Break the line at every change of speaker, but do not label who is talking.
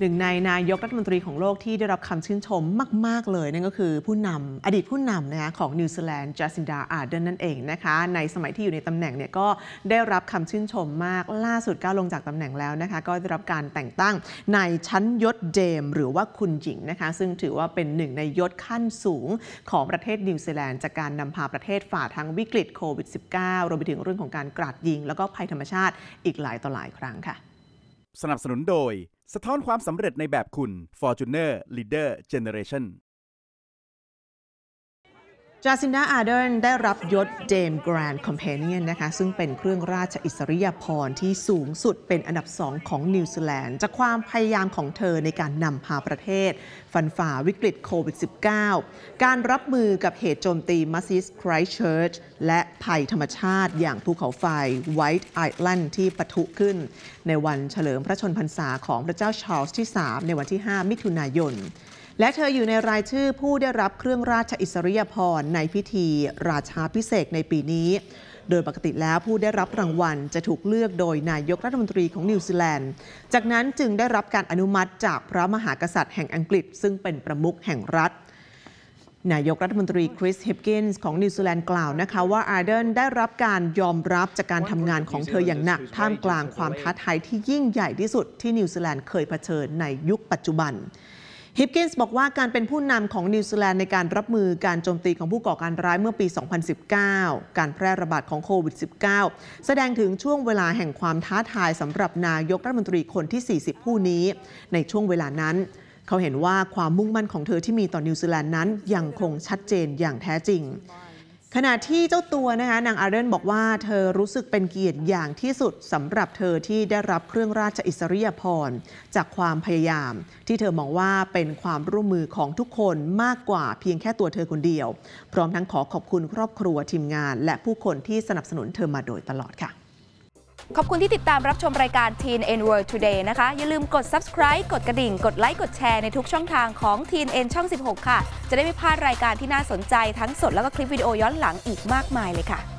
หนึ่งในนายกรัฐมนตรีของโลกที่ได้รับคำชื่นชมมาก ๆ เลยนั่นก็คือผู้นำอดีตผู้นำนะคะของนิวซีแลนด์จัสินดาอาร์เดนนั่นเองนะคะในสมัยที่อยู่ในตำแหน่งเนี่ยก็ได้รับคำชื่นชมมากล่าสุดก้าวลงจากตำแหน่งแล้วนะคะก็ได้รับการแต่งตั้ง ในชั้นยศเดมหรือว่าคุณหญิงนะคะ ซึ่งถือว่าเป็นหนึ่งในยศขั้นสูงของประเทศนิวซีแลนด์จากการนำพาประเทศฝ่าทั้งวิกฤตโควิด -19 รวมไปถึงเรื่องของการกราดยิง แล้วก็ภัยธรรมชาติอีกหลายต่อหลายครั้งค่ะสนับสนุนโดย สะท้อนความสำเร็จในแบบคุณ Fortuner Leader Generation จาซินดาอาเดนได้รับยศเจมแกรนด์คอมเพเนียนนะคะซึ่งเป็นเครื่องราชอิสริยาภรณ์ที่สูงสุดเป็นอันดับสองของนิวซีแลนด์จากความพยายามของเธอในการนำพาประเทศ ฟันฝ่าวิกฤตโควิด -19 การรับมือกับเหตุโจมตีมัสซิสไครเชิร์ชและภัยธรรมชาติอย่างภูเขาไฟไวท์ไอแลนด์ที่ปะทุขึ้น ในวันเฉลิมพระชนพรรษาของพระเจ้าชาร์ลส์ที่ 3 ในวันที่ 5 มิถุนายนและเธออยู่ในรายชื่อผู้ได้รับเครื่องราชอิสริยพภรณ์ในพิธีราชาพิเศษในปีนี้ โดยปกติแล้วผู้ได้รับรางวัลจะถูกเลือกโดยนายกรัฐมนตรีของนิวซีแลนด์ จากนั้นจึงได้รับการอนุมัติจากพระมหากษัตริย์แห่งอังกฤษ ซึ่งเป็นประมุขแห่งรัฐ นายกรัฐมนตรีคริสฮิปกินส์ของนิวซีแลนด์กล่าวนะคะ ว่าอาร์เดนได้รับการยอมรับจากการทำงานของเธออย่างหนัก ท่ามกลางความท้าทายที่ยิ่งใหญ่ที่สุดที่นิวซีแลนด์เคยเผชิญในยุคปัจจุบันฮิปกินส์บอกว่าการเป็นผู้นำของนิวซีแลนด์ในการรับมือการโจมตีของผู้ก่อการร้ายเมื่อปี 2019 การแพร่ระบาดของโควิด -19 แสดงถึงช่วงเวลาแห่งความท้าทายสำหรับนายกรัฐมนตรีคนที่ 40 ผู้นี้ ในช่วงเวลานั้น เขาเห็นว่าความมุ่งมั่นของเธอที่มีต่อนิวซีแลนด์นั้น ยังคงชัดเจนอย่างแท้จริงขณะที่เจ้าตัวนะคะนางอาเรนบอกว่าเธอรู้สึกเป็นเกียรติอย่างที่สุดสำหรับเธอที่ได้รับเครื่องราชอิสริยาภรณ์จากความพยายาม ที่เธอมองว่าเป็นความร่วมมือของทุกคนมากกว่าเพียงแค่ตัวเธอคนเดียว พร้อมทั้งขอขอบคุณครอบครัวทีมงาน และผู้คนที่สนับสนุนเธอมาโดยตลอดค่ะขอบคุณที่ติดตามรับชมรายการ Teen N World Today นะคะ อย่าลืมกด subscribe กดกระดิ่ง กดไลค์ กดแชร์ในทุกช่องทางของ Teen N ช่อง 16 ค่ะ จะได้ไม่พลาดรายการที่น่าสนใจทั้งสดแล้วก็คลิปวิดีโอย้อนหลังอีกมากมายเลยค่ะ